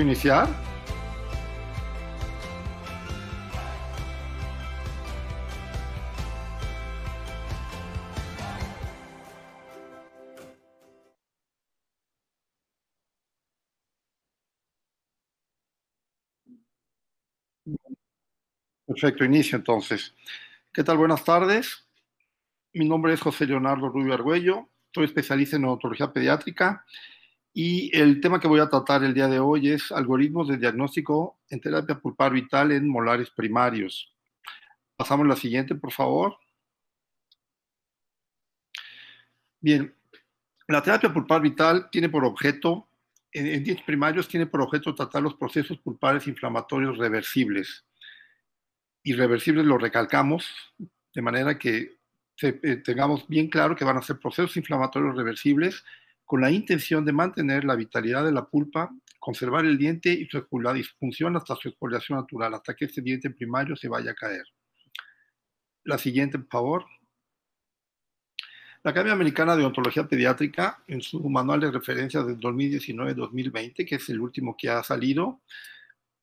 iniciar? Perfecto, inicio entonces. ¿Qué tal? Buenas tardes. Mi nombre es José Leonardo Rubio Argüello. Soy especialista en odontología pediátrica y el tema que voy a tratar el día de hoy es algoritmos de diagnóstico en terapia pulpar vital en molares primarios. Pasamos a la siguiente, por favor. Bien, la terapia pulpar vital tiene por objeto, en dientes primarios, tiene por objeto tratar los procesos pulpares inflamatorios reversibles. Irreversibles lo recalcamos, de manera que eh, tengamos bien claro que van a ser procesos inflamatorios reversibles con la intención de mantener la vitalidad de la pulpa, conservar el diente y su función hasta su exfoliación natural, hasta que este diente primario se vaya a caer. La siguiente, por favor. La Academia Americana de Ontología Pediátrica, en su manual de referencia del 2019-2020, que es el último que ha salido,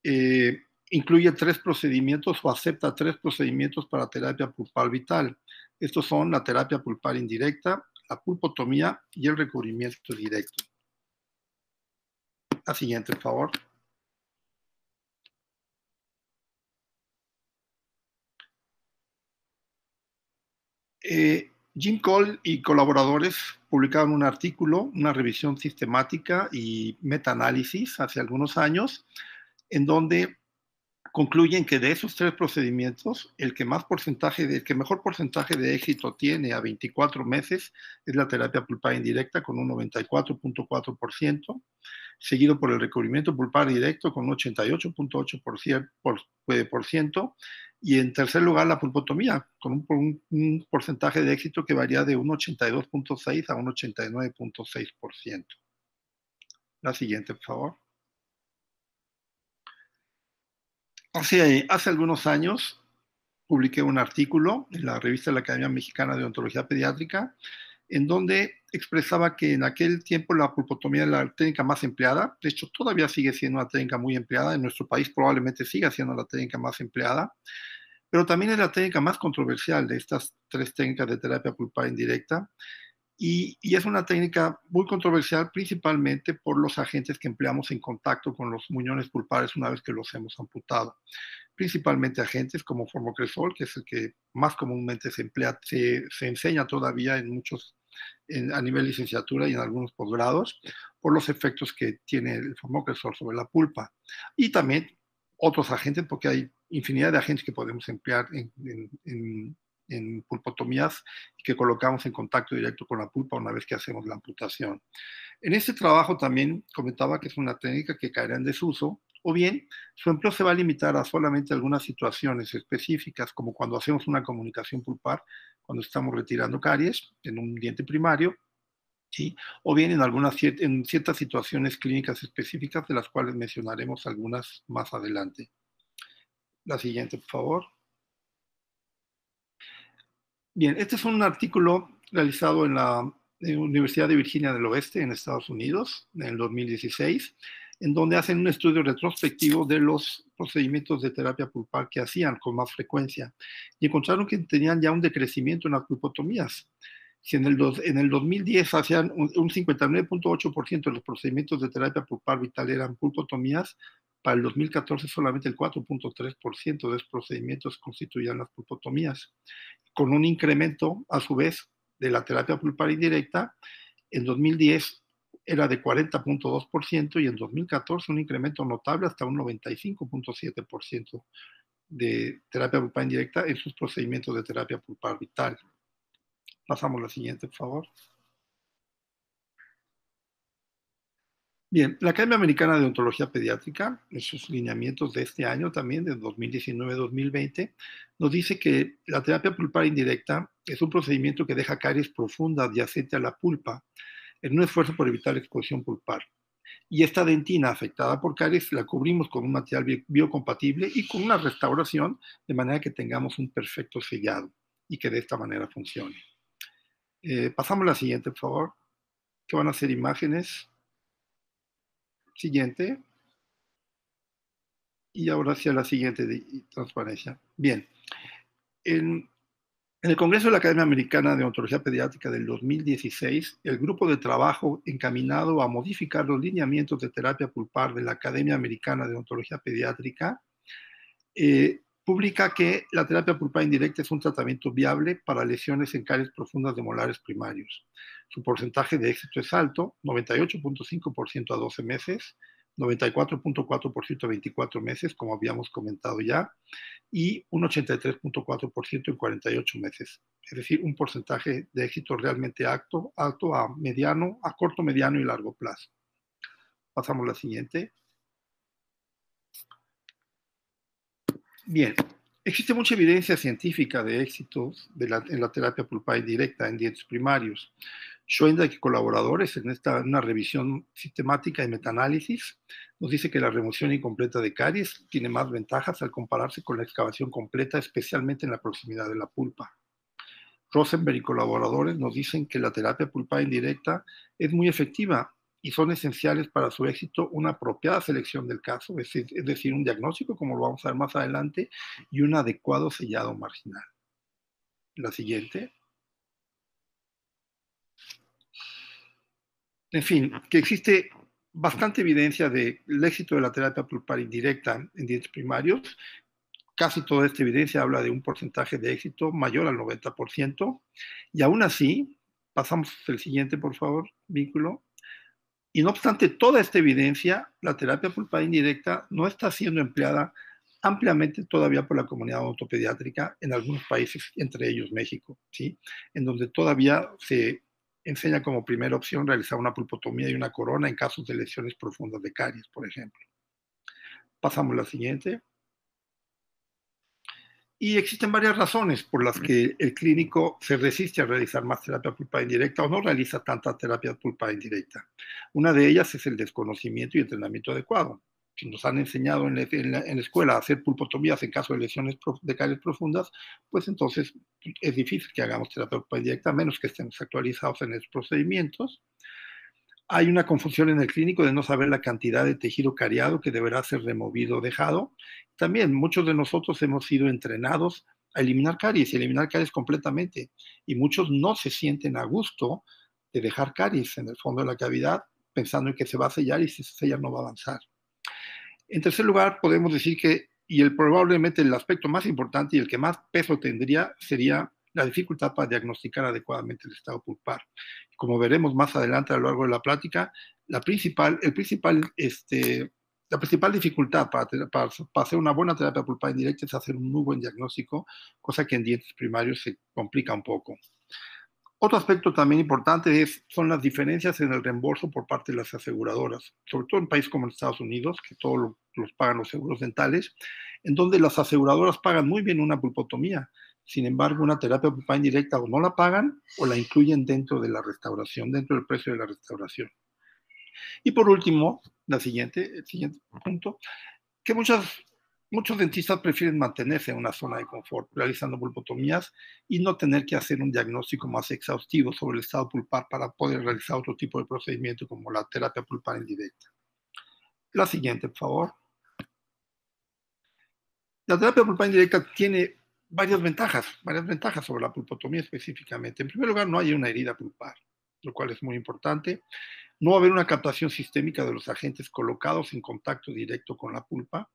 eh, incluye tres procedimientos o acepta tres procedimientos para terapia pulpar vital. Estos son la terapia pulpar indirecta, la pulpotomía y el recubrimiento directo. La siguiente, por favor. Eh, Jim Cole y colaboradores publicaron un artículo, una revisión sistemática y meta-análisis hace algunos años, en donde concluyen que de esos tres procedimientos, el que más porcentaje, el que mejor porcentaje de éxito tiene a 24 meses es la terapia pulpar indirecta con un 94.4%, seguido por el recubrimiento pulpar directo con un 88.8%, y en tercer lugar la pulpotomía con un, un porcentaje de éxito que varía de un 82.6 a un 89.6%. La siguiente, por favor. Eh, hace, algunos años publiqué un artículo en la revista de la Academia Mexicana de Ontología Pediátrica, en donde expresaba que en aquel tiempo la pulpotomía era la técnica más empleada, de hecho todavía sigue siendo una técnica muy empleada, en nuestro país probablemente siga siendo la técnica más empleada, pero también es la técnica más controversial de estas tres técnicas de terapia pulpar indirecta, y, es una técnica muy controversial principalmente por los agentes que empleamos en contacto con los muñones pulpares una vez que los hemos amputado. Principalmente agentes como formocresol, que es el que más comúnmente se emplea, se, enseña todavía en muchos a nivel licenciatura y en algunos posgrados, por los efectos que tiene el formocresol sobre la pulpa. Y también otros agentes, porque hay infinidad de agentes que podemos emplear en en pulpotomías que colocamos en contacto directo con la pulpa una vez que hacemos la amputación. En este trabajo también comentaba que es una técnica que caerá en desuso, o bien su empleo se va a limitar a solamente algunas situaciones específicas, como cuando hacemos una comunicación pulpar, cuando estamos retirando caries en un diente primario, o bien en, algunas, en ciertas situaciones clínicas específicas, de las cuales mencionaremos algunas más adelante. La siguiente, por favor. Bien, este es un artículo realizado en la Universidad de Virginia del Oeste, en Estados Unidos, en el 2016, en donde hacen un estudio retrospectivo de los procedimientos de terapia pulpar que hacían con más frecuencia y encontraron que tenían ya un decrecimiento en las pulpotomías. Si en el, 2010 hacían un, un 59.8% de los procedimientos de terapia pulpar vital eran pulpotomías, para el 2014 solamente el 4.3% de los procedimientos constituían las pulpotomías, con un incremento a su vez de la terapia pulpar indirecta. En 2010 era de 40.2% y en 2014 un incremento notable hasta un 95.7% de terapia pulpar indirecta en sus procedimientos de terapia pulpar vital. Pasamos a la siguiente, por favor. Bien, la Academia Americana de Ontología Pediátrica, en sus lineamientos de este año también, de 2019-2020, nos dice que la terapia pulpar indirecta es un procedimiento que deja caries profunda adyacente a la pulpa en un esfuerzo por evitar la exposición pulpar. Y esta dentina afectada por caries la cubrimos con un material biocompatible y con una restauración de manera que tengamos un perfecto sellado y que de esta manera funcione. Eh, pasamos a la siguiente, por favor, ¿Qué van a ser imágenes Siguiente. Y ahora hacia la siguiente transparencia. Bien. En, el Congreso de la Academia Americana de Ontología Pediátrica del 2016, el grupo de trabajo encaminado a modificar los lineamientos de terapia pulpar de la Academia Americana de Ontología Pediátrica eh, publica que la terapia pulpar indirecta es un tratamiento viable para lesiones en caries profundas de molares primarios. Su porcentaje de éxito es alto, 98.5% a 12 meses, 94.4% a 24 meses, como habíamos comentado ya, y un 83.4% en 48 meses. Es decir, un porcentaje de éxito realmente alto, alto a mediano, a corto, mediano y largo plazo. Pasamos a la siguiente. Bien, existe mucha evidencia científica de éxitos en la terapia pulpa indirecta en dientes primarios. Schoenberg y colaboradores en esta, una revisión sistemática y metaanálisis nos dice que la remoción incompleta de caries tiene más ventajas al compararse con la excavación completa, especialmente en la proximidad de la pulpa. Rosenberg y colaboradores nos dicen que la terapia pulpa indirecta es muy efectiva y son esenciales para su éxito una apropiada selección del caso, es, decir, un diagnóstico, como lo vamos a ver más adelante, y un adecuado sellado marginal. La siguiente. En fin, que existe bastante evidencia del éxito de la terapia pulpar indirecta en dientes primarios. Casi toda esta evidencia habla de un porcentaje de éxito mayor al 90%. Y aún así, pasamos al siguiente, por favor, vínculo. Y no obstante toda esta evidencia, la terapia pulpar indirecta no está siendo empleada ampliamente todavía por la comunidad ortopediátrica en algunos países, entre ellos México, ¿sí? en donde todavía se enseña como primera opción realizar una pulpotomía y una corona en casos de lesiones profundas de caries, por ejemplo. Pasamos a la siguiente. Y existen varias razones por las que el clínico se resiste a realizar más terapia pulpa indirecta o no realiza tanta terapia pulpa indirecta. Una de ellas es el desconocimiento y entrenamiento adecuado. Si nos han enseñado en la, escuela a hacer pulpotomías en caso de lesiones de caries profundas, pues entonces es difícil que hagamos terapia pulpa indirecta, a menos que estemos actualizados en esos procedimientos. Hay una confusión en el clínico de no saber la cantidad de tejido cariado que deberá ser removido o dejado. También muchos de nosotros hemos sido entrenados a eliminar caries, eliminar caries completamente. Y muchos no se sienten a gusto de dejar caries en el fondo de la cavidad pensando en que se va a sellar y si se sella no va a avanzar. En tercer lugar, podemos decir que, y el, probablemente el aspecto más importante y el que más peso tendría sería la dificultad para diagnosticar adecuadamente el estado pulpar. Como veremos más adelante a lo largo de la plática, la principal, el principal, este, la principal dificultad para, para, hacer una buena terapia pulpar indirecta es hacer un muy buen diagnóstico, cosa que en dientes primarios se complica un poco. Otro aspecto también importante es, son las diferencias en el reembolso por parte de las aseguradoras, sobre todo en países como Estados Unidos, que todos los pagan los seguros dentales, en donde las aseguradoras pagan muy bien una pulpotomía, sin embargo, una terapia pulpar indirecta o no la pagan o la incluyen dentro de la restauración, dentro del precio de la restauración. Y por último, la siguiente, el siguiente punto, que muchos muchos dentistas prefieren mantenerse en una zona de confort, realizando pulpotomías y no tener que hacer un diagnóstico más exhaustivo sobre el estado pulpar para poder realizar otro tipo de procedimiento como la terapia pulpar indirecta. La siguiente, por favor. La terapia pulpar indirecta tiene varias ventajas, varias ventajas sobre la pulpotomía específicamente. En primer lugar, no hay una herida pulpar, lo cual es muy importante. No va a haber una captación sistémica de los agentes colocados en contacto directo con la pulpa,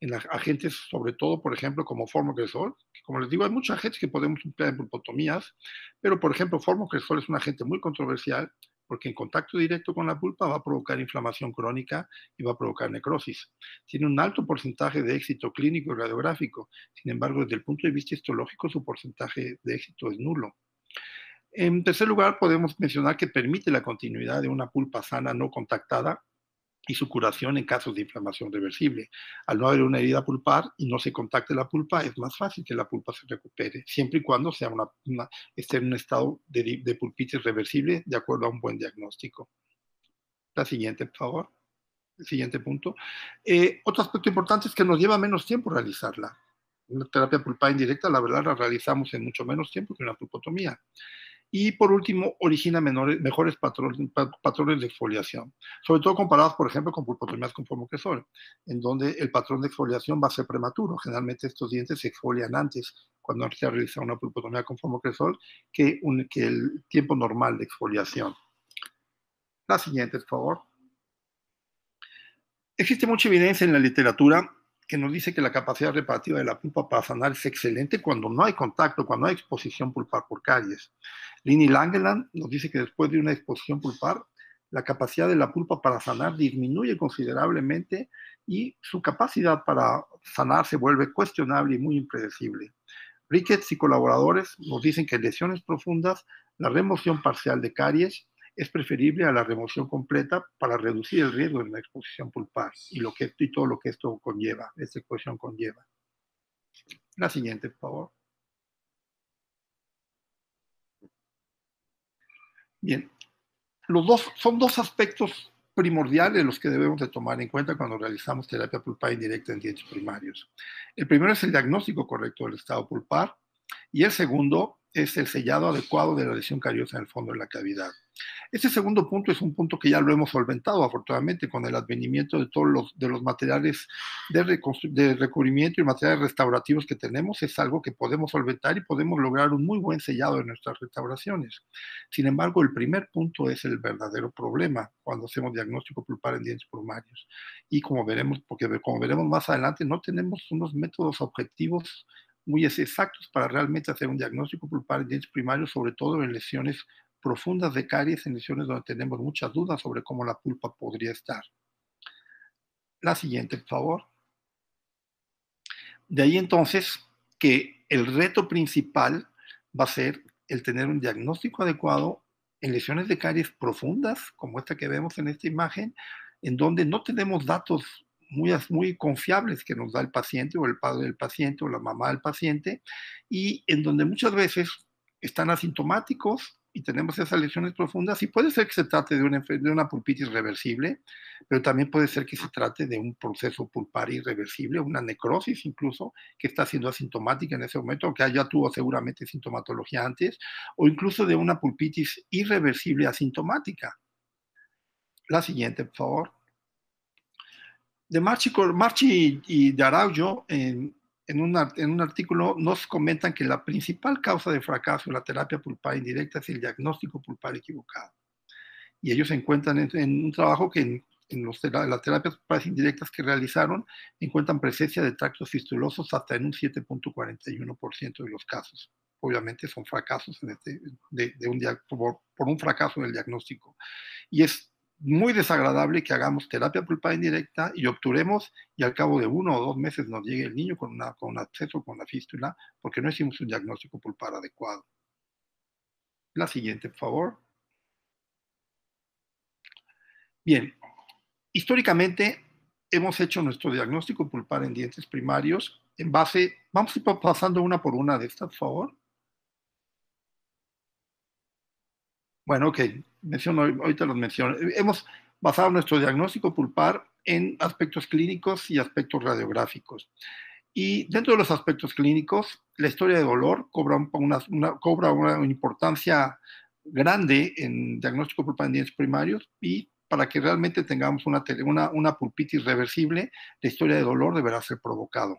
en los agentes sobre todo, por ejemplo, como formocresol, que como les digo, hay muchos agentes que podemos emplear en pulpotomías, pero por ejemplo, formocresol es un agente muy controversial porque en contacto directo con la pulpa va a provocar inflamación crónica y va a provocar necrosis. Tiene un alto porcentaje de éxito clínico y radiográfico, sin embargo, desde el punto de vista histológico su porcentaje de éxito es nulo. En tercer lugar, podemos mencionar que permite la continuidad de una pulpa sana no contactada y su curación en casos de inflamación reversible. Al no haber una herida pulpar y no se contacte la pulpa, es más fácil que la pulpa se recupere, siempre y cuando sea esté en un estado de, de pulpitis reversible de acuerdo a un buen diagnóstico. La siguiente, por favor. El siguiente punto. Eh, otro aspecto importante es que nos lleva menos tiempo realizarla. Una terapia pulpar indirecta, la verdad, la realizamos en mucho menos tiempo que una pulpotomía. Y por último, origina mejores patrones, de exfoliación, sobre todo comparados, por ejemplo, con pulpotomías con formocresol, en donde el patrón de exfoliación va a ser prematuro. Generalmente estos dientes se exfolian antes cuando se ha realizado una pulpotomía con formocresol que, que el tiempo normal de exfoliación. La siguiente, por favor. Existe mucha evidencia en la literatura que nos dice que la capacidad reparativa de la pulpa para sanar es excelente cuando no hay contacto, cuando hay exposición pulpar por caries. Lini Langeland nos dice que después de una exposición pulpar, la capacidad de la pulpa para sanar disminuye considerablemente y su capacidad para sanar se vuelve cuestionable y muy impredecible. Ricketts y colaboradores nos dicen que en lesiones profundas, la remoción parcial de caries es preferible a la remoción completa para reducir el riesgo de la exposición pulpar y, lo que, y todo lo que esto conlleva, esta exposición conlleva. La siguiente, por favor. Bien, los dos, son dos aspectos primordiales los que debemos de tomar en cuenta cuando realizamos terapia pulpar indirecta en dientes primarios. El primero es el diagnóstico correcto del estado pulpar y el segundo es el sellado adecuado de la lesión cariosa en el fondo de la cavidad. Este segundo punto es un punto que ya lo hemos solventado, afortunadamente, con el advenimiento de todos los, de los materiales de, recubrimiento y materiales restaurativos que tenemos. Es algo que podemos solventar y podemos lograr un muy buen sellado en nuestras restauraciones. Sin embargo, el primer punto es el verdadero problema cuando hacemos diagnóstico pulpar en dientes primarios. Y como veremos, porque como veremos más adelante, no tenemos unos métodos objetivos muy exactos para realmente hacer un diagnóstico pulpar en dientes primarios, sobre todo en lesiones profundas de caries en lesiones donde tenemos muchas dudas sobre cómo la pulpa podría estar. La siguiente, por favor. De ahí entonces que el reto principal va a ser el tener un diagnóstico adecuado en lesiones de caries profundas, como esta que vemos en esta imagen, en donde no tenemos datos muy, muy confiables que nos da el paciente o el padre del paciente o la mamá del paciente, y en donde muchas veces están asintomáticos y tenemos esas lesiones profundas, y puede ser que se trate de una, de una pulpitis reversible, pero también puede ser que se trate de un proceso pulpar irreversible, una necrosis incluso, que está siendo asintomática en ese momento, aunque que ya tuvo seguramente sintomatología antes, o incluso de una pulpitis irreversible asintomática. La siguiente, por favor. De Marchi, Marchi y de Araujo, en en un, en un artículo nos comentan que la principal causa de fracaso en la terapia pulpar indirecta es el diagnóstico pulpar equivocado. Y ellos encuentran en, un trabajo que en, las terapias pulpares indirectas que realizaron encuentran presencia de tractos fistulosos hasta en un 7.41% de los casos. Obviamente son fracasos en este, de, un, por, por un fracaso en el diagnóstico. Y es muy desagradable que hagamos terapia pulpar indirecta y obturemos y al cabo de uno o dos meses nos llegue el niño con, una, con un acceso con una fístula porque no hicimos un diagnóstico pulpar adecuado. La siguiente, por favor. Bien, históricamente hemos hecho nuestro diagnóstico pulpar en dientes primarios en base, vamos a ir pasando una por una de estas, por favor. Bueno, ok, ahorita los menciono. Hemos basado nuestro diagnóstico pulpar en aspectos clínicos y aspectos radiográficos. Y dentro de los aspectos clínicos, la historia de dolor cobra una, cobra una importancia grande en diagnóstico pulpar en dientes primarios y para que realmente tengamos una, una, una pulpitis reversible, la historia de dolor deberá ser provocado.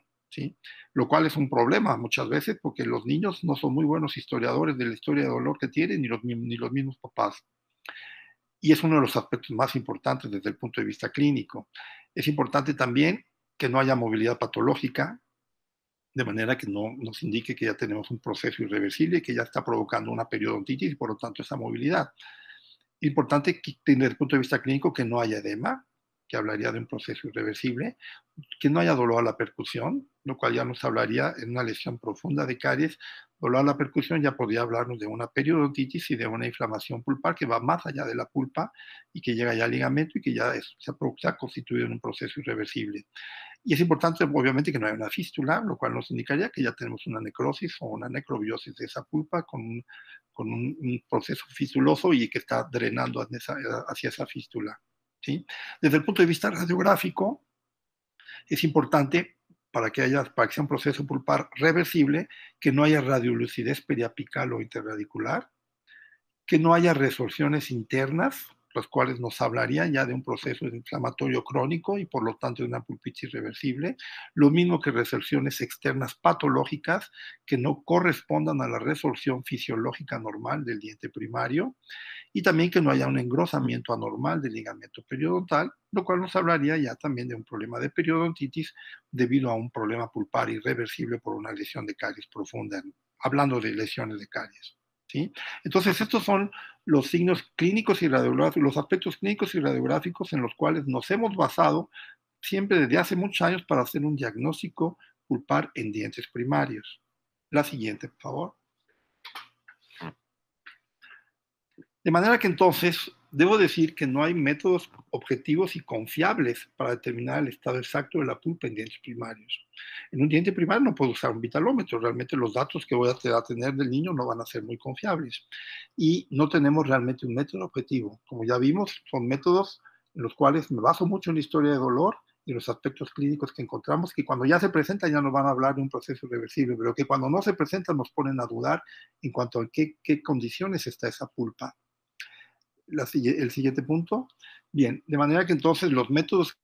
Lo cual es un problema muchas veces porque los niños no son muy buenos historiadores de la historia de dolor que tienen ni los, ni los mismos papás. Y es uno de los aspectos más importantes desde el punto de vista clínico. Es importante también que no haya movilidad patológica, de manera que no nos indique que ya tenemos un proceso irreversible y que ya está provocando una periodontitis y por lo tanto esa movilidad. Importante desde el punto de vista clínico que no haya edema, que hablaría de un proceso irreversible, que no haya dolor a la percusión, lo cual ya nos hablaría en una lesión profunda de caries, dolor a la percusión ya podría hablarnos de una periodontitis y de una inflamación pulpar que va más allá de la pulpa y que llega ya al ligamento y que ya se ha constituido en un proceso irreversible. Y es importante, obviamente, que no haya una fístula, lo cual nos indicaría que ya tenemos una necrosis o una necrobiosis de esa pulpa con un, proceso fistuloso y que está drenando hacia esa, hacia esa fístula. Desde el punto de vista radiográfico, es importante para que, haya, sea un proceso pulpar reversible, que no haya radiolucidez periapical o interradicular, que no haya resorciones internas, los cuales nos hablarían ya de un proceso inflamatorio crónico y por lo tanto de una pulpitis irreversible, lo mismo que resoluciones externas patológicas que no correspondan a la resolución fisiológica normal del diente primario y también que no haya un engrosamiento anormal del ligamento periodontal, lo cual nos hablaría ya también de un problema de periodontitis debido a un problema pulpar irreversible por una lesión de caries profunda, hablando de lesiones de caries. ¿sí? Entonces, estos son los signos clínicos y radiográficos, los aspectos clínicos y radiográficos en los cuales nos hemos basado siempre desde hace muchos años para hacer un diagnóstico pulpar en dientes primarios. La siguiente, por favor. De manera que entonces debo decir que no hay métodos objetivos y confiables para determinar el estado exacto de la pulpa en dientes primarios. En un diente primario no puedo usar un vitalómetro, realmente los datos que voy a tener del niño no van a ser muy confiables. Y no tenemos realmente un método objetivo. Como ya vimos, son métodos en los cuales me baso mucho en la historia de dolor y los aspectos clínicos que encontramos, que cuando ya se presentan ya nos van a hablar de un proceso reversible, pero que cuando no se presentan nos ponen a dudar en cuanto a qué, qué condiciones está esa pulpa la, el siguiente punto. Bien, de manera que entonces los métodos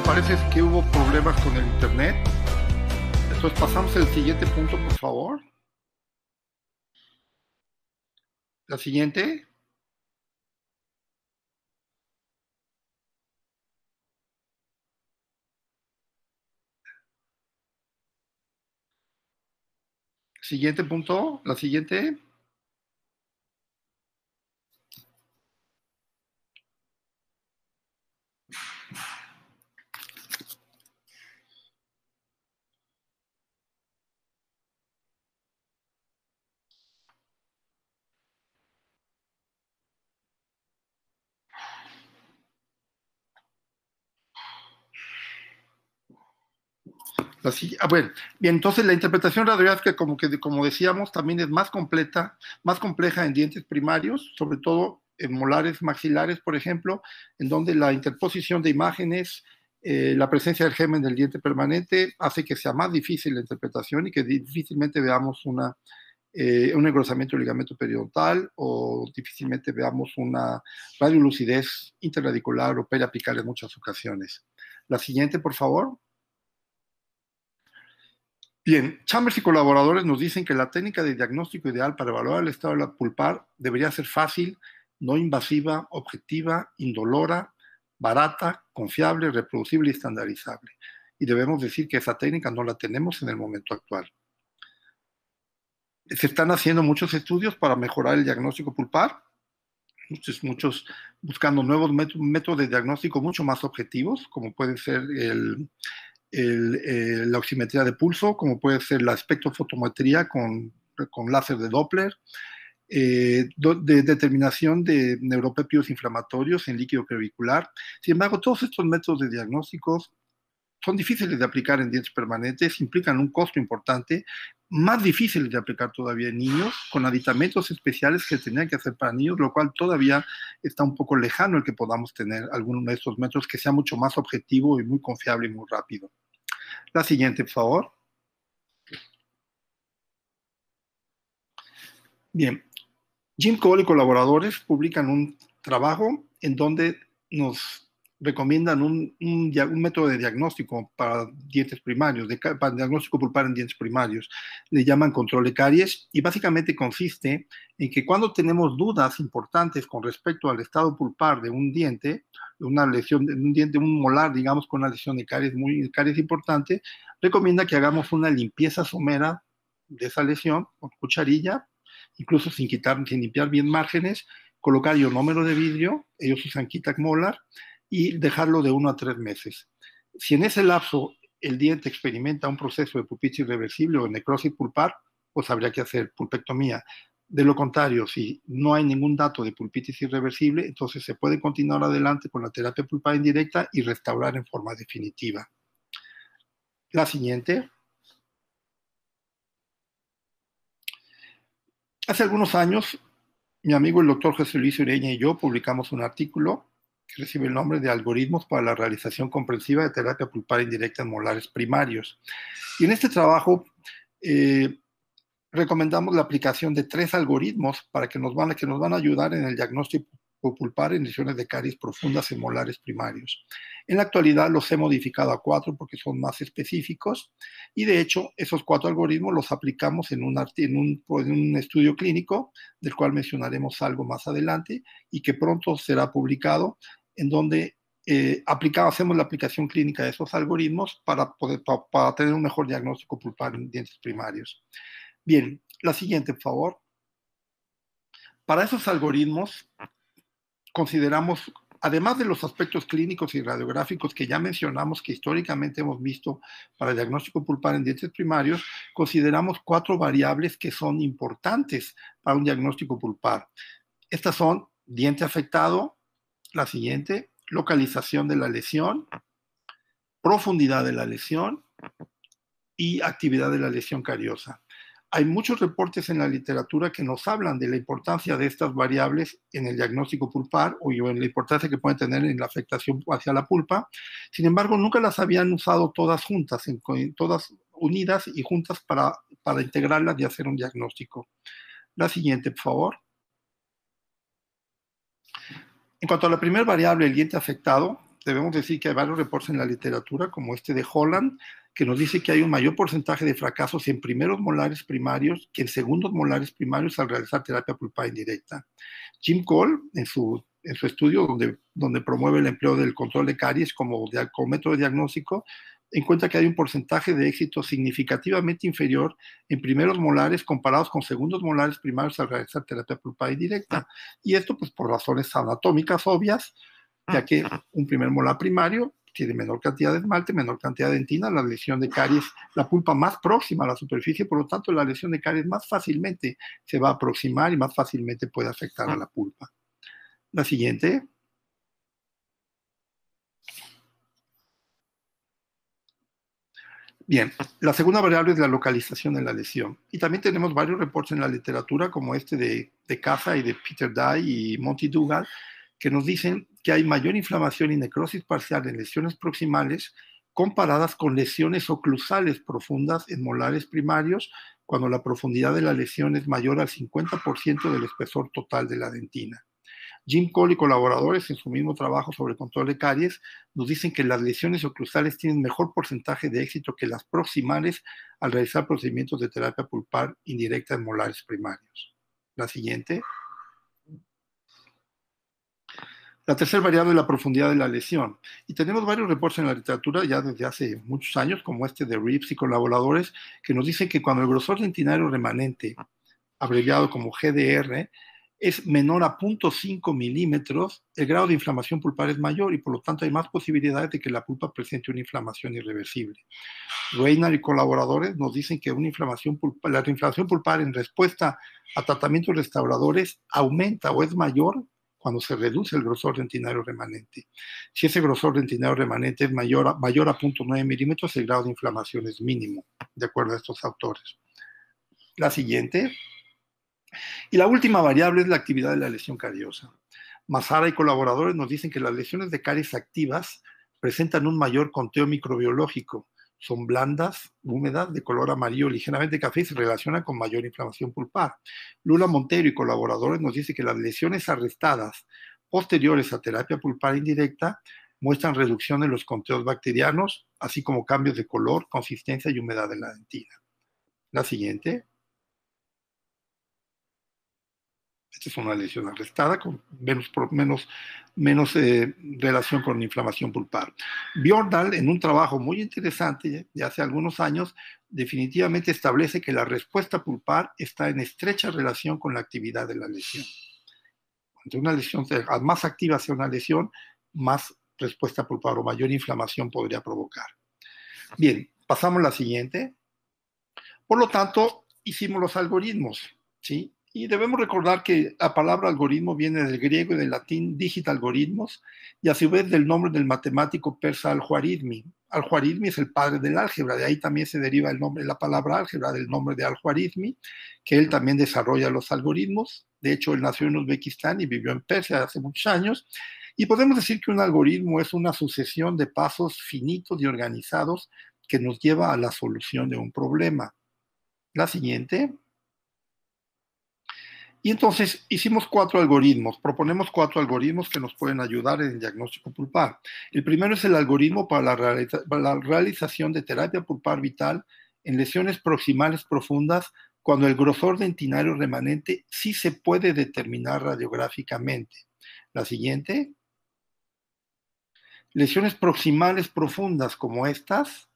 pareces que hubo problemas con el internet. Entonces pasamos al siguiente punto, por favor. La siguiente. Siguiente punto, la siguiente. Así, ah, bueno, bien, entonces la interpretación radiográfica, como, que, como decíamos, también es más completa, más compleja en dientes primarios, sobre todo en molares maxilares, por ejemplo, en donde la interposición de imágenes, eh, la presencia del gemen del diente permanente, hace que sea más difícil la interpretación y que difícilmente veamos una, eh, un engrosamiento del ligamento periodontal o difícilmente veamos una radiolucidez interradicular o periapical en muchas ocasiones. La siguiente, por favor. Bien, Chambers y colaboradores nos dicen que la técnica de diagnóstico ideal para evaluar el estado de la pulpar debería ser fácil, no invasiva, objetiva, indolora, barata, confiable, reproducible y estandarizable. Y debemos decir que esa técnica no la tenemos en el momento actual. Se están haciendo muchos estudios para mejorar el diagnóstico pulpar, muchos, muchos buscando nuevos métodos de diagnóstico mucho más objetivos, como puede ser el, eh, la oximetría de pulso, como puede ser la espectrofotometría con, con láser de Doppler, eh, de determinación de neuropépidos inflamatorios en líquido crevicular. Sin embargo, todos estos métodos de diagnósticos son difíciles de aplicar en dientes permanentes, implican un costo importante, más difíciles de aplicar todavía en niños, con aditamentos especiales que tenían que hacer para niños, lo cual todavía está un poco lejano el que podamos tener alguno de estos métodos que sea mucho más objetivo y muy confiable y muy rápido. La siguiente, por favor. Bien, Jim Cole y colaboradores publican un trabajo en donde nos recomiendan un, método de diagnóstico para dientes primarios, de, para diagnóstico pulpar en dientes primarios. Le llaman control de caries y básicamente consiste en que cuando tenemos dudas importantes con respecto al estado pulpar de un diente, de una lesión, de un diente, un molar, digamos, con una lesión de caries muy caries importante, recomienda que hagamos una limpieza somera de esa lesión con cucharilla, incluso sin quitar, sin limpiar bien márgenes, colocar ionómero de vidrio, ellos usan Kitac Molar, y dejarlo de uno a tres meses. Si en ese lapso el diente experimenta un proceso de pulpitis irreversible o necrosis pulpar, pues habría que hacer pulpectomía. De lo contrario, si no hay ningún dato de pulpitis irreversible, entonces se puede continuar adelante con la terapia pulpar indirecta y restaurar en forma definitiva. La siguiente. Hace algunos años, mi amigo el doctor José Luis Ureña y yo publicamos un artículo que recibe el nombre de Algoritmos para la Realización Comprensiva de Terapia Pulpar Indirecta en Molares Primarios. Y en este trabajo eh, recomendamos la aplicación de tres algoritmos para que nos, van, que nos van a ayudar en el diagnóstico pulpar en lesiones de caries profundas en molares primarios. En la actualidad los he modificado a cuatro porque son más específicos y de hecho esos cuatro algoritmos los aplicamos en un, en un, en un estudio clínico del cual mencionaremos algo más adelante y que pronto será publicado en donde eh, hacemos la aplicación clínica de esos algoritmos para, poder, para, para tener un mejor diagnóstico pulpar en dientes primarios. Bien, la siguiente, por favor. Para esos algoritmos consideramos, además de los aspectos clínicos y radiográficos que ya mencionamos que históricamente hemos visto para el diagnóstico pulpar en dientes primarios, consideramos cuatro variables que son importantes para un diagnóstico pulpar. Estas son diente afectado, la siguiente, localización de la lesión, profundidad de la lesión y actividad de la lesión cariosa. Hay muchos reportes en la literatura que nos hablan de la importancia de estas variables en el diagnóstico pulpar o en la importancia que pueden tener en la afectación hacia la pulpa. Sin embargo, nunca las habían usado todas juntas, todas unidas y juntas para, para integrarlas y hacer un diagnóstico. La siguiente, por favor. En cuanto a la primera variable, el diente afectado, debemos decir que hay varios reportes en la literatura, como este de Holland, que nos dice que hay un mayor porcentaje de fracasos en primeros molares primarios que en segundos molares primarios al realizar terapia pulpar indirecta. Jim Cole, en su, estudio donde, promueve el empleo del control de caries como, método diagnóstico, encuentra que hay un porcentaje de éxito significativamente inferior en primeros molares comparados con segundos molares primarios al realizar terapia y directa. Ah. Y esto, pues, por razones anatómicas obvias, ya que ah, ah. un primer molar primario tiene menor cantidad de esmalte, menor cantidad de dentina, la lesión de caries, la pulpa más próxima a la superficie, por lo tanto, la lesión de caries más fácilmente se va a aproximar y más fácilmente puede afectar a la pulpa. La siguiente. Bien, la segunda variable es la localización de la lesión. Y también tenemos varios reportes en la literatura, como este de, de Caza y de Peter Dye y Monty Dugal, que nos dicen que hay mayor inflamación y necrosis parcial en lesiones proximales comparadas con lesiones oclusales profundas en molares primarios, cuando la profundidad de la lesión es mayor al 50% del espesor total de la dentina. Jim Cole y colaboradores en su mismo trabajo sobre control de caries nos dicen que las lesiones oclusales tienen mejor porcentaje de éxito que las proximales al realizar procedimientos de terapia pulpar indirecta en molares primarios. La siguiente. La tercera variable es la profundidad de la lesión. Y tenemos varios reportes en la literatura ya desde hace muchos años, como este de Rips y colaboradores, que nos dicen que cuando el grosor dentinario remanente, abreviado como GDR, es menor a 0.5 milímetros, el grado de inflamación pulpar es mayor y por lo tanto hay más posibilidades de que la pulpa presente una inflamación irreversible. Reiner y colaboradores nos dicen que una inflamación la inflamación pulpar en respuesta a tratamientos restauradores aumenta o es mayor cuando se reduce el grosor dentinario remanente. Si ese grosor dentinario remanente es mayor a, mayor a 0.9 milímetros, el grado de inflamación es mínimo, de acuerdo a estos autores. La siguiente y la última variable es la actividad de la lesión cariosa. Mazara y colaboradores nos dicen que las lesiones de caries activas presentan un mayor conteo microbiológico. Son blandas, húmedas, de color amarillo, ligeramente café y se relacionan con mayor inflamación pulpar. Lula Montero y colaboradores nos dicen que las lesiones arrestadas posteriores a terapia pulpar indirecta muestran reducción en los conteos bacterianos, así como cambios de color, consistencia y humedad en la dentina. La siguiente. Esta es una lesión arrestada con menos, menos, menos eh, relación con la inflamación pulpar. Bjornal en un trabajo muy interesante de hace algunos años, definitivamente establece que la respuesta pulpar está en estrecha relación con la actividad de la lesión. Cuanto una lesión más activa sea una lesión, más respuesta pulpar o mayor inflamación podría provocar. Bien, pasamos a la siguiente. Por lo tanto, hicimos los algoritmos, ¿sí? Y debemos recordar que la palabra algoritmo viene del griego y del latín digital algoritmos y a su vez del nombre del matemático persa Al-Juarizmi. Al-Juarizmi es el padre del álgebra, de ahí también se deriva el nombre, de la palabra álgebra del nombre de Al-Juarizmi, que él también desarrolla los algoritmos. De hecho, él nació en Uzbekistán y vivió en Persia hace muchos años. Y podemos decir que un algoritmo es una sucesión de pasos finitos y organizados que nos lleva a la solución de un problema. La siguiente. Y entonces hicimos cuatro algoritmos, proponemos cuatro algoritmos que nos pueden ayudar en el diagnóstico pulpar. El primero es el algoritmo para la, realización de terapia pulpar vital en lesiones proximales profundas cuando el grosor dentinario remanente sí se puede determinar radiográficamente. La siguiente, lesiones proximales profundas como estas.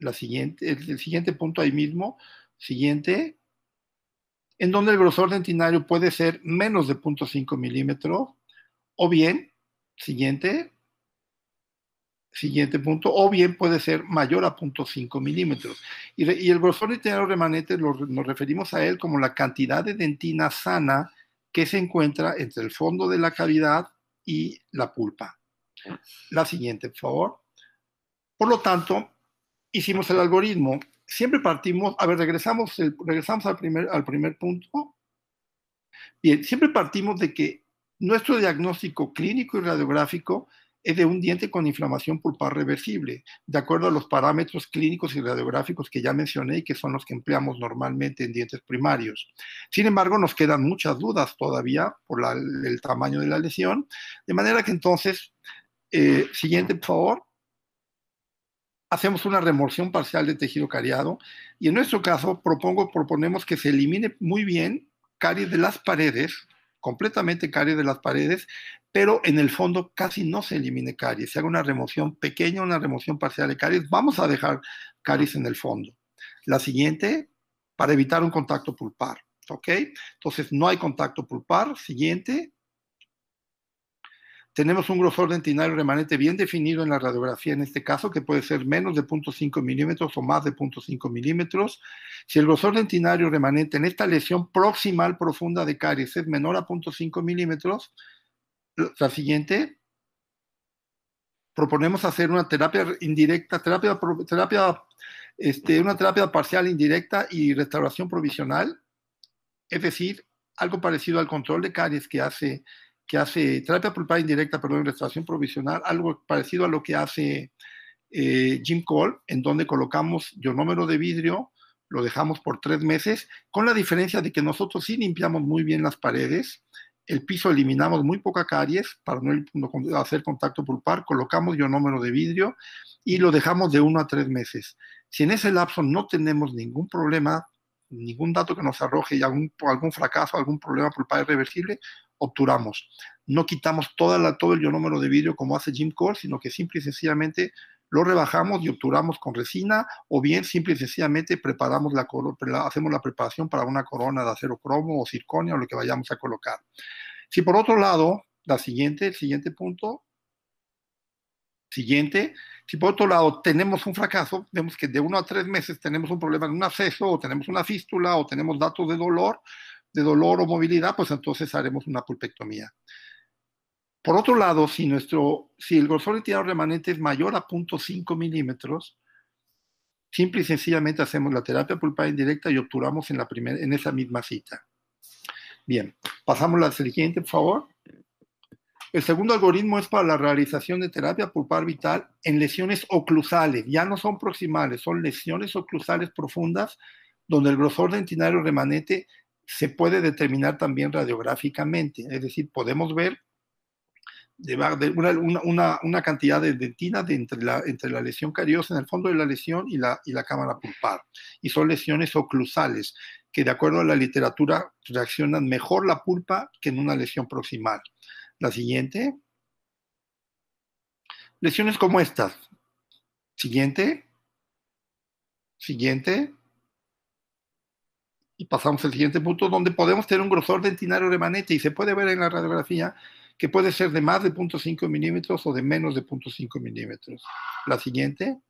La siguiente, el siguiente punto ahí mismo, siguiente, en donde el grosor dentinario puede ser menos de 0.5 milímetros, o bien, siguiente, siguiente punto, o bien puede ser mayor a 0.5 milímetros. Y, el grosor dentinario remanente nos referimos a él como la cantidad de dentina sana que se encuentra entre el fondo de la cavidad y la pulpa. La siguiente, por favor. Por lo tanto, hicimos el algoritmo siempre partimos, a ver, regresamos, regresamos al, primer, al primer punto. Bien, siempre partimos de que nuestro diagnóstico clínico y radiográfico es de un diente con inflamación pulpar reversible, de acuerdo a los parámetros clínicos y radiográficos que ya mencioné y que son los que empleamos normalmente en dientes primarios. Sin embargo, nos quedan muchas dudas todavía por el tamaño de la lesión, de manera que entonces, eh, siguiente, por favor, hacemos una remoción parcial de tejido cariado y en nuestro caso propongo, proponemos que se elimine muy bien caries de las paredes, completamente caries de las paredes, pero en el fondo casi no se elimine caries. Se haga una remoción pequeña, una remoción parcial de caries, vamos a dejar caries en el fondo. La siguiente, para evitar un contacto pulpar. ¿Ok? Entonces no hay contacto pulpar. Siguiente, tenemos un grosor dentinario remanente bien definido en la radiografía en este caso, que puede ser menos de 0.5 milímetros o más de 0.5 milímetros. Si el grosor dentinario remanente en esta lesión proximal profunda de caries es menor a 0.5 milímetros, la siguiente, proponemos hacer una terapia indirecta, terapia, terapia este, una terapia parcial indirecta y restauración provisional, es decir, algo parecido al control de caries que hace que hace terapia pulpar indirecta, perdón, restauración provisional, algo parecido a lo que hace eh, Jim Cole, en donde colocamos ionómero de vidrio, lo dejamos por tres meses, con la diferencia de que nosotros sí limpiamos muy bien las paredes, el piso eliminamos muy poca caries para no hacer contacto pulpar, colocamos ionómero de vidrio y lo dejamos de uno a tres meses. Si en ese lapso no tenemos ningún problema, ningún dato que nos arroje y algún, algún fracaso, algún problema pulpar irreversible, obturamos. No quitamos toda la, todo el ionómero de vidrio como hace Jim Cole, sino que simple y sencillamente lo rebajamos y obturamos con resina, o bien simple y sencillamente preparamos la, hacemos la preparación para una corona de acero cromo o circonia o lo que vayamos a colocar. Si por otro lado, la siguiente, el siguiente punto, siguiente, si por otro lado tenemos un fracaso, vemos que de uno a tres meses tenemos un problema en un acceso, o tenemos una fístula, o tenemos datos de dolor, de dolor o movilidad, pues entonces haremos una pulpectomía. Por otro lado, si, nuestro, si el grosor dentinario remanente es mayor a 0.5 milímetros, simple y sencillamente hacemos la terapia pulpar indirecta y obturamos en, la en esa misma cita. Bien, pasamos a la siguiente, por favor. El segundo algoritmo es para la realización de terapia pulpar vital en lesiones oclusales. Ya no son proximales, son lesiones oclusales profundas donde el grosor dentinario remanente se puede determinar también radiográficamente, es decir, podemos ver una, cantidad de dentina entre, la, lesión cariosa en el fondo de la lesión y la, y la cámara pulpar. Y son lesiones oclusales que de acuerdo a la literatura reaccionan mejor la pulpa que en una lesión proximal. La siguiente. Lesiones como estas. Siguiente. Siguiente pasamos al siguiente punto, donde podemos tener un grosor dentinario remanente y se puede ver en la radiografía que puede ser de más de 0.5 milímetros o de menos de 0.5 milímetros. La siguiente.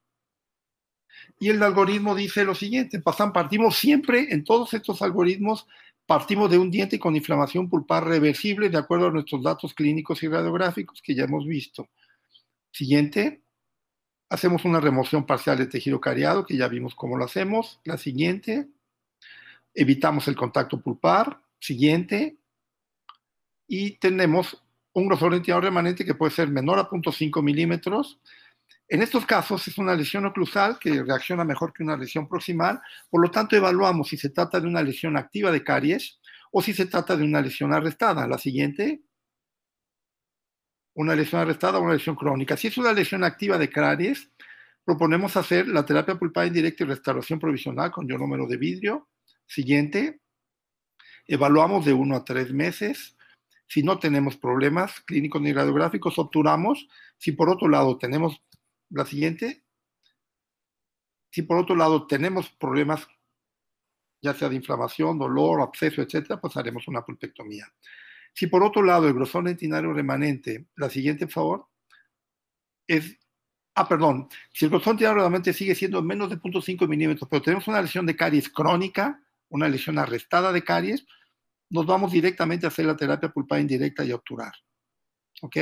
Y el algoritmo dice lo siguiente, pasan, partimos siempre en todos estos algoritmos, partimos de un diente con inflamación pulpar reversible de acuerdo a nuestros datos clínicos y radiográficos que ya hemos visto. Siguiente, hacemos una remoción parcial de tejido cariado, que ya vimos cómo lo hacemos. La siguiente, evitamos el contacto pulpar, siguiente, y tenemos un grosor entidad remanente que puede ser menor a 0.5 milímetros. En estos casos es una lesión oclusal que reacciona mejor que una lesión proximal, por lo tanto evaluamos si se trata de una lesión activa de caries o si se trata de una lesión arrestada. La siguiente, una lesión arrestada o una lesión crónica. Si es una lesión activa de caries, proponemos hacer la terapia pulpar indirecta y restauración provisional con ionómero de vidrio. Siguiente, evaluamos de uno a tres meses. Si no tenemos problemas clínicos ni radiográficos, obturamos. Si por otro lado tenemos la siguiente, si por otro lado tenemos problemas ya sea de inflamación, dolor, absceso, etcétera, pues haremos una pulpectomía. Si por otro lado el grosor dentinario remanente, la siguiente, por favor, es Ah, perdón. Si el grosor dentinario remanente sigue siendo menos de 0.5 milímetros, pero tenemos una lesión de caries crónica, una lesión arrestada de caries, nos vamos directamente a hacer la terapia pulpar indirecta y obturar. ¿Ok?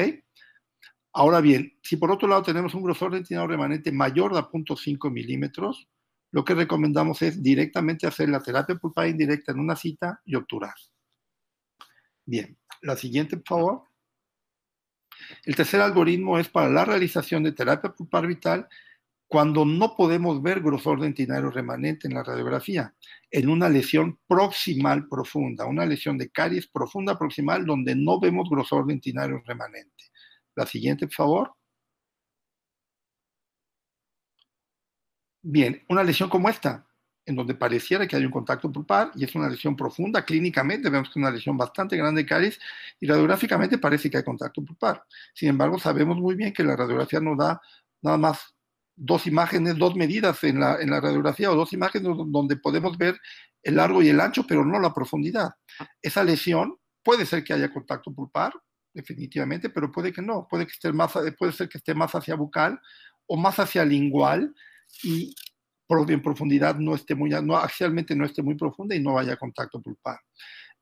Ahora bien, si por otro lado tenemos un grosor dentinado remanente mayor de 0.5 milímetros, lo que recomendamos es directamente hacer la terapia pulpar indirecta en una cita y obturar. Bien, la siguiente, por favor. El tercer algoritmo es para la realización de terapia pulpar vital cuando no podemos ver grosor dentinario remanente en la radiografía, en una lesión proximal profunda, una lesión de caries profunda proximal donde no vemos grosor dentinario remanente. La siguiente, por favor. Bien, una lesión como esta, en donde pareciera que hay un contacto pulpar y es una lesión profunda clínicamente, vemos que es una lesión bastante grande de caries y radiográficamente parece que hay contacto pulpar. Sin embargo, sabemos muy bien que la radiografía no da nada más dos imágenes, dos medidas en la, en la radiografía o dos imágenes donde podemos ver el largo y el ancho, pero no la profundidad. Ah. Esa lesión puede ser que haya contacto pulpar, definitivamente, pero puede que no, puede, que esté más, puede ser que esté más hacia bucal o más hacia lingual y en profundidad no esté muy, no, axialmente no esté muy profunda y no haya contacto pulpar.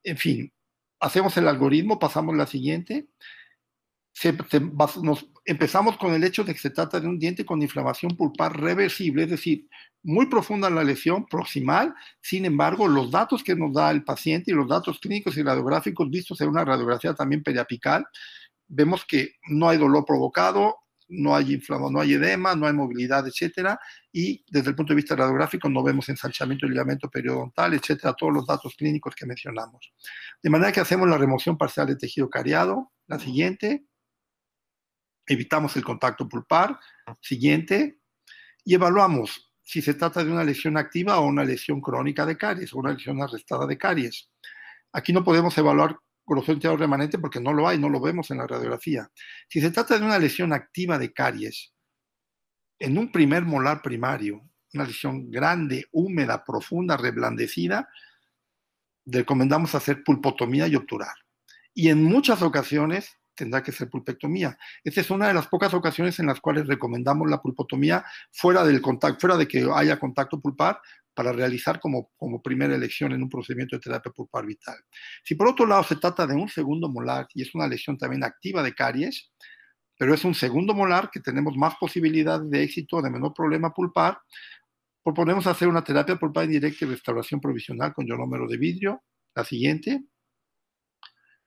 En fin, hacemos el algoritmo, pasamos la siguiente. Se, se, nos empezamos con el hecho de que se trata de un diente con inflamación pulpar reversible, es decir, muy profunda la lesión proximal. Sin embargo, los datos que nos da el paciente y los datos clínicos y radiográficos vistos en una radiografía también periapical, vemos que no hay dolor provocado, no hay inflamación, no hay edema, no hay movilidad, etcétera, y desde el punto de vista radiográfico no vemos ensanchamiento del ligamento periodontal, etcétera, todos los datos clínicos que mencionamos. De manera que hacemos la remoción parcial de tejido cariado, la siguiente, evitamos el contacto pulpar. Siguiente, y evaluamos si se trata de una lesión activa o una lesión crónica de caries o una lesión arrestada de caries. Aquí no podemos evaluar grosor remanente porque no lo hay, no lo vemos en la radiografía. Si se trata de una lesión activa de caries, en un primer molar primario, una lesión grande, húmeda, profunda, reblandecida, recomendamos hacer pulpotomía y obturar. Y en muchas ocasiones tendrá que ser pulpectomía. Esta es una de las pocas ocasiones en las cuales recomendamos la pulpotomía fuera del contacto, fuera de que haya contacto pulpar, para realizar como, como, primera elección en un procedimiento de terapia pulpar vital. Si por otro lado se trata de un segundo molar y es una lesión también activa de caries, pero es un segundo molar que tenemos más posibilidades de éxito, de menor problema pulpar, proponemos hacer una terapia pulpar indirecta y restauración provisional con yolómero de vidrio, la siguiente,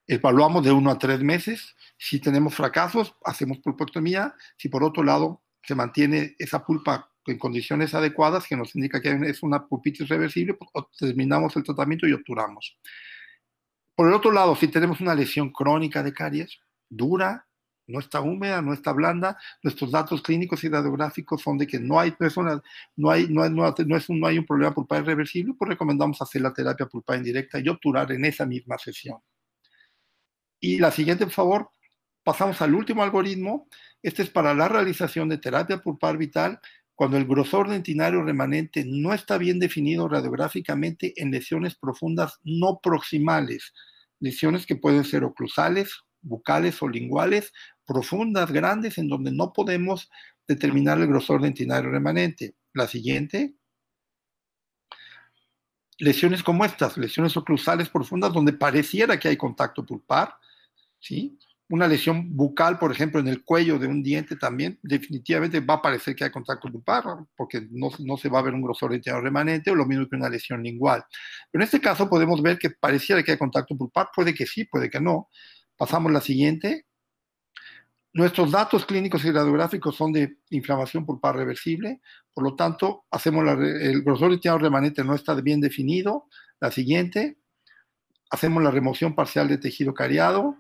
evaluamos de uno a tres meses. Si tenemos fracasos, hacemos pulpectomía. Si por otro lado se mantiene esa pulpa en condiciones adecuadas, que nos indica que es una pulpitis reversible, pues, terminamos el tratamiento y obturamos. Por el otro lado, si tenemos una lesión crónica de caries, dura, no está húmeda, no está blanda, nuestros datos clínicos y radiográficos son de que no hay personas, no hay, no, no, es un, no hay un problema pulpar irreversible, pues recomendamos hacer la terapia pulpa indirecta y obturar en esa misma sesión. Y la siguiente, por favor, pasamos al último algoritmo. Este es para la realización de terapia pulpar vital cuando el grosor dentinario remanente no está bien definido radiográficamente en lesiones profundas no proximales, lesiones que pueden ser oclusales, bucales o linguales, profundas, grandes, en donde no podemos determinar el grosor dentinario remanente. La siguiente. Lesiones como estas, lesiones oclusales profundas donde pareciera que hay contacto pulpar, ¿sí? Una lesión bucal, por ejemplo, en el cuello de un diente también, definitivamente va a parecer que hay contacto pulpar, porque no, se va a ver un grosor dental remanente, o lo mismo que una lesión lingual. Pero en este caso podemos ver que pareciera que hay contacto pulpar, puede que sí, puede que no. Pasamos a la siguiente. Nuestros datos clínicos y radiográficos son de inflamación pulpar reversible, por lo tanto, hacemos el grosor intestinal remanente no está bien definido. La siguiente, hacemos la remoción parcial de tejido cariado,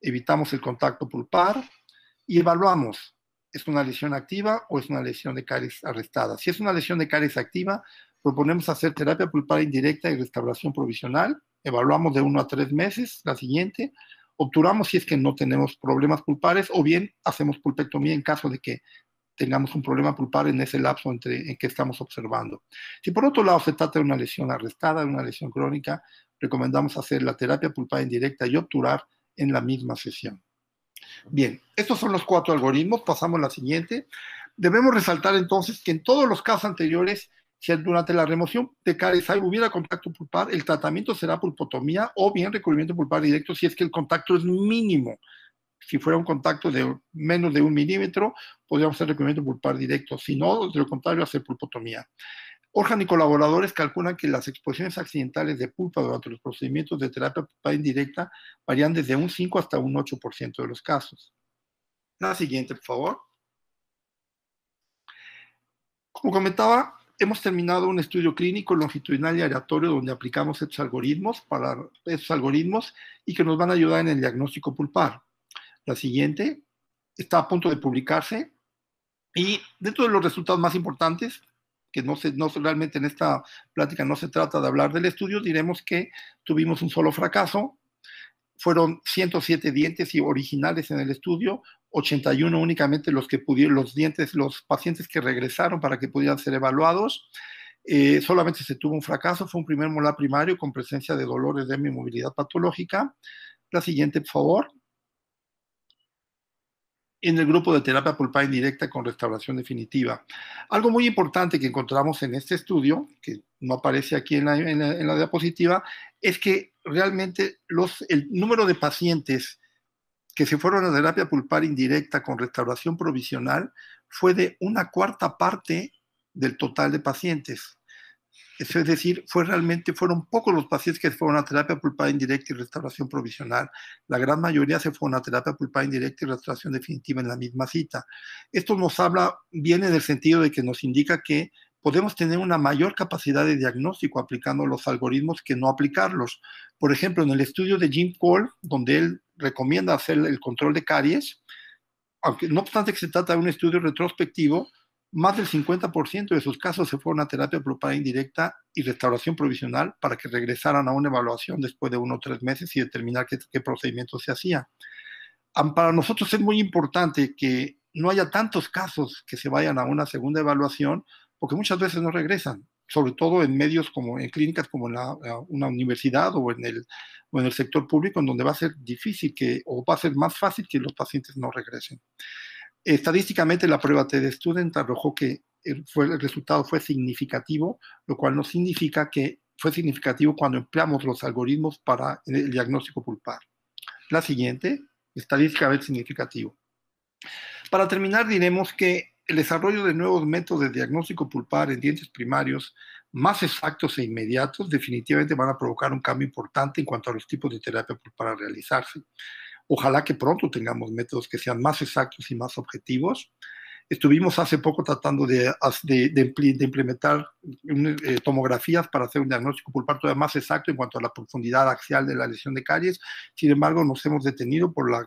evitamos el contacto pulpar y evaluamos, ¿es una lesión activa o es una lesión de caries arrestada? Si es una lesión de caries activa, proponemos hacer terapia pulpar indirecta y restauración provisional, evaluamos de uno a tres meses la siguiente, obturamos si es que no tenemos problemas pulpares o bien hacemos pulpectomía en caso de que tengamos un problema pulpar en ese lapso entre, en que estamos observando. Si por otro lado se trata de una lesión arrestada, de una lesión crónica, recomendamos hacer la terapia pulpar indirecta y obturar en la misma sesión. Bien, estos son los cuatro algoritmos. Pasamos a la siguiente. Debemos resaltar entonces que en todos los casos anteriores, si durante la remoción de caries hubiera contacto pulpar, el tratamiento será pulpotomía o bien recubrimiento pulpar directo si es que el contacto es mínimo. Si fuera un contacto de menos de un milímetro, podríamos hacer recubrimiento pulpar directo. Si no, de lo contrario, hacer pulpotomía. Orhan y colaboradores calculan que las exposiciones accidentales de pulpa durante los procedimientos de terapia pulpa indirecta varían desde un 5 hasta un 8% de los casos. La siguiente, por favor. Como comentaba, hemos terminado un estudio clínico longitudinal y aleatorio donde aplicamos estos algoritmos, para, estos algoritmos y que nos van a ayudar en el diagnóstico pulpar. La siguiente está a punto de publicarse y dentro de los resultados más importantes que no, se, no realmente en esta plática no se trata de hablar del estudio, diremos que tuvimos un solo fracaso, fueron 107 dientes originales en el estudio, 81 únicamente los que pudieron, los dientes, los pacientes que regresaron para que pudieran ser evaluados. Eh, solamente se tuvo un fracaso, fue un primer molar primario con presencia de dolores de mi movilidad patológica. La siguiente, por favor en el grupo de terapia pulpar indirecta con restauración definitiva. Algo muy importante que encontramos en este estudio, que no aparece aquí en la, diapositiva, es que realmente el número de pacientes que se fueron a terapia pulpar indirecta con restauración provisional fue de una cuarta parte del total de pacientes. Eso es decir, fue realmente, fueron pocos los pacientes que fueron a terapia pulpar indirecta y restauración provisional. La gran mayoría se fue a terapia pulpar indirecta y restauración definitiva en la misma cita. Esto nos habla bien en el sentido de que nos indica que podemos tener una mayor capacidad de diagnóstico aplicando los algoritmos que no aplicarlos. Por ejemplo, en el estudio de Jim Cole, donde él recomienda hacer el control de caries, aunque no obstante que se trata de un estudio retrospectivo, más del 50% de sus casos se fueron a terapia propia indirecta y restauración provisional para que regresaran a una evaluación después de uno o tres meses y determinar qué, procedimiento se hacía. Para nosotros es muy importante que no haya tantos casos que se vayan a una segunda evaluación, porque muchas veces no regresan, sobre todo en medios como en clínicas como en una universidad o en, el, en el sector público, en donde va a ser difícil que, o va a ser más fácil que los pacientes no regresen. Estadísticamente la prueba TED Student arrojó que el, fue, el resultado fue significativo, lo cual no significa que fue significativo cuando empleamos los algoritmos para el diagnóstico pulpar. La siguiente, estadísticamente significativo. Para terminar, diremos que el desarrollo de nuevos métodos de diagnóstico pulpar en dientes primarios más exactos e inmediatos definitivamente van a provocar un cambio importante en cuanto a los tipos de terapia para realizarse. Ojalá que pronto tengamos métodos que sean más exactos y más objetivos. Estuvimos hace poco tratando de, implementar eh, tomografías para hacer un diagnóstico pulpar todavía más exacto en cuanto a la profundidad axial de la lesión de caries. Sin embargo, nos hemos detenido por la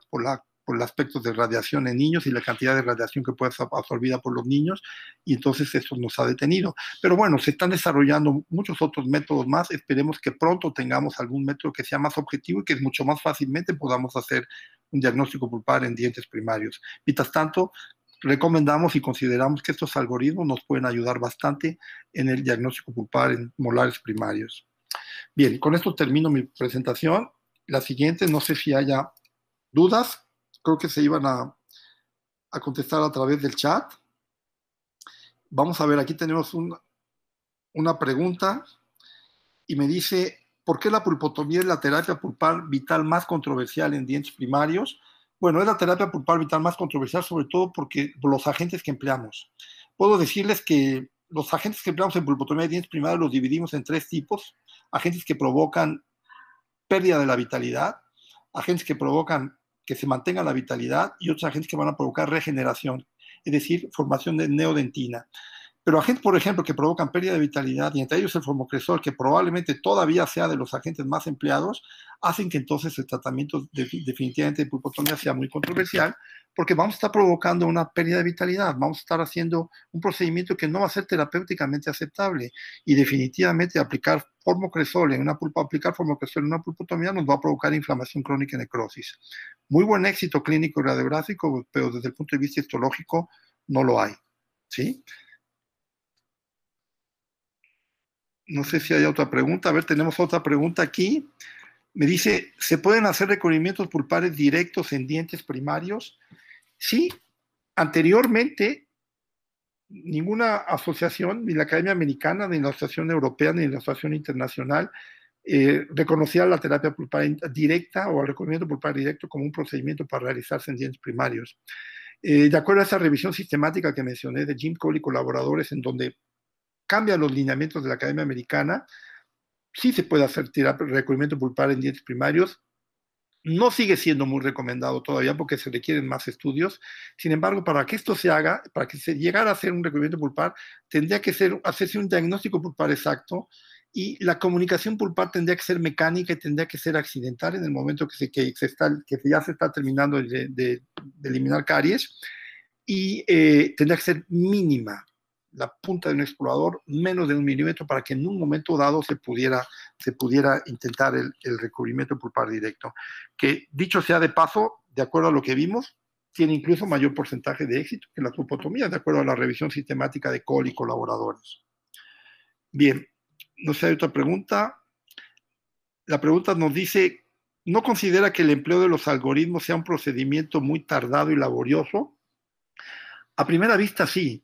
por el aspecto de radiación en niños y la cantidad de radiación que puede ser absorbida por los niños, y entonces eso nos ha detenido. Pero bueno, se están desarrollando muchos otros métodos más, esperemos que pronto tengamos algún método que sea más objetivo y que mucho más fácilmente podamos hacer un diagnóstico pulpar en dientes primarios. Mientras tanto, recomendamos y consideramos que estos algoritmos nos pueden ayudar bastante en el diagnóstico pulpar en molares primarios. Bien, con esto termino mi presentación. La siguiente, no sé si haya dudas creo que se iban a, contestar a través del chat. Vamos a ver, aquí tenemos una pregunta y me dice, ¿por qué la pulpotomía es la terapia pulpar vital más controversial en dientes primarios? Bueno, es la terapia pulpar vital más controversial sobre todo porque por los agentes que empleamos. Puedo decirles que los agentes que empleamos en pulpotomía de dientes primarios los dividimos en tres tipos. Agentes que provocan pérdida de la vitalidad, agentes que provocan que se mantenga la vitalidad y otros agentes que van a provocar regeneración, es decir, formación de neodentina. Pero agentes, por ejemplo, que provocan pérdida de vitalidad, y entre ellos el formocresol, que probablemente todavía sea de los agentes más empleados, hacen que entonces el tratamiento definitivamente de pulpotomía sea muy controversial, porque vamos a estar provocando una pérdida de vitalidad, vamos a estar haciendo un procedimiento que no va a ser terapéuticamente aceptable y definitivamente aplicar formocresol en una pulpa, aplicar formocresol en una pulpotomía nos va a provocar inflamación crónica y necrosis muy buen éxito clínico y radiográfico, pero desde el punto de vista histológico no lo hay. ¿Sí? No sé si hay otra pregunta. A ver, tenemos otra pregunta aquí. Me dice, ¿se pueden hacer recubrimientos pulpares directos en dientes primarios? Sí, anteriormente ninguna asociación, ni la Academia Americana, ni la Asociación Europea, ni la Asociación Internacional, eh, reconocía la terapia pulpar directa o el recubrimiento pulpar directo como un procedimiento para realizarse en dientes primarios. Eh, de acuerdo a esa revisión sistemática que mencioné de Jim Cole y colaboradores, en donde cambian los lineamientos de la Academia Americana, sí se puede hacer el pulpar en dientes primarios, no sigue siendo muy recomendado todavía porque se requieren más estudios. Sin embargo, para que esto se haga, para que se llegara a hacer un recubrimiento pulpar, tendría que hacerse un diagnóstico pulpar exacto y la comunicación pulpar tendría que ser mecánica y tendría que ser accidental en el momento que, se, que está, que ya se está terminando de, eliminar caries y eh, tendría que ser mínima la punta de un explorador menos de un milímetro para que en un momento dado se pudiera, se pudiera intentar el, recubrimiento pulpar directo. Que dicho sea de paso, de acuerdo a lo que vimos, tiene incluso mayor porcentaje de éxito que la tropotomía, de acuerdo a la revisión sistemática de Cole y colaboradores. Bien, no sé, hay otra pregunta. La pregunta nos dice, ¿no considera que el empleo de los algoritmos sea un procedimiento muy tardado y laborioso? A primera vista sí.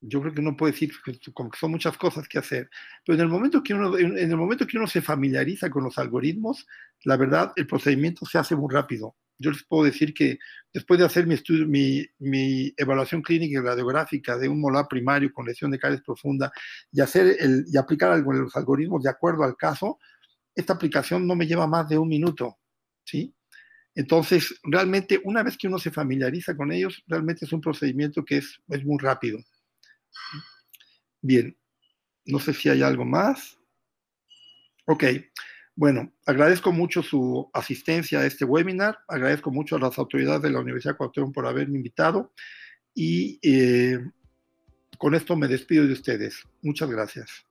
Yo creo que no puede decir que son muchas cosas que hacer, pero en el momento que en el momento que uno se familiariza con los algoritmos, la verdad el procedimiento se hace muy rápido yo les puedo decir que después de hacer mi, mi, evaluación clínica y radiográfica de un molar primario con lesión de caries profunda y, hacer y aplicar algo los algoritmos de acuerdo al caso, esta aplicación no me lleva más de un minuto, ¿sí? Entonces, realmente, una vez que uno se familiariza con ellos, realmente es un procedimiento que es, es muy rápido. Bien, no sé si hay algo más. Ok. Bueno, agradezco mucho su asistencia a este webinar, agradezco mucho a las autoridades de la Universidad Cuauhtémoc por haberme invitado y eh, con esto me despido de ustedes. Muchas gracias.